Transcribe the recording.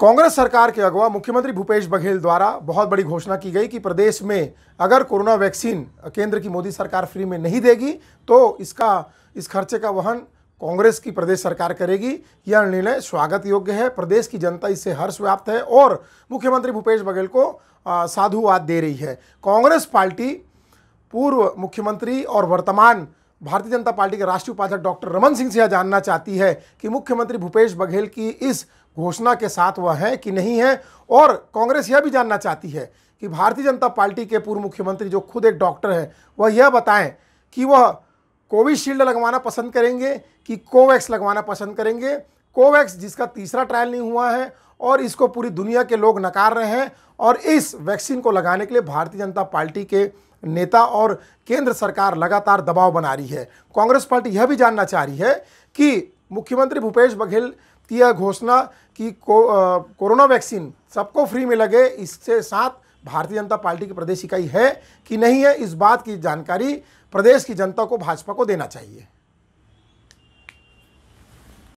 कांग्रेस सरकार के अगवा मुख्यमंत्री भूपेश बघेल द्वारा बहुत बड़ी घोषणा की गई कि प्रदेश में अगर कोरोना वैक्सीन केंद्र की मोदी सरकार फ्री में नहीं देगी तो इसका इस खर्चे का वहन कांग्रेस की प्रदेश सरकार करेगी यह निर्णय स्वागत योग्य है प्रदेश की जनता इससे हर्ष व्याप्त है और मुख्यमंत्री भूपेश बघेल को साधुवाद दे रही है कांग्रेस पार्टी पूर्व मुख्यमंत्री और वर्तमान भारतीय जनता पार्टी के राष्ट्रीय उपाध्यक्ष डॉक्टर रमन सिंह से यह जानना चाहती है कि मुख्यमंत्री भूपेश बघेल की इस घोषणा के साथ वह हैं कि नहीं है और कांग्रेस यह भी जानना चाहती है कि भारतीय जनता पार्टी के पूर्व मुख्यमंत्री जो खुद एक डॉक्टर हैं वह यह बताएं कि वह कोविशील्ड लगवाना पसंद करेंगे कि कोवैक्स लगवाना पसंद करेंगे कोवैक्स जिसका तीसरा ट्रायल नहीं हुआ है और इसको पूरी दुनिया के लोग नकार रहे हैं और इस वैक्सीन को लगाने के लिए भारतीय जनता पार्टी के नेता और केंद्र सरकार लगातार दबाव बना रही है कांग्रेस पार्टी यह भी जानना चाह रही है कि मुख्यमंत्री भूपेश बघेल किया घोषणा कि को, कोरोना वैक्सीन सबको फ्री में लगे इसके साथ भारतीय जनता पार्टी की प्रदेश इकाई है कि नहीं है इस बात की जानकारी प्रदेश की जनता को भाजपा को देना चाहिए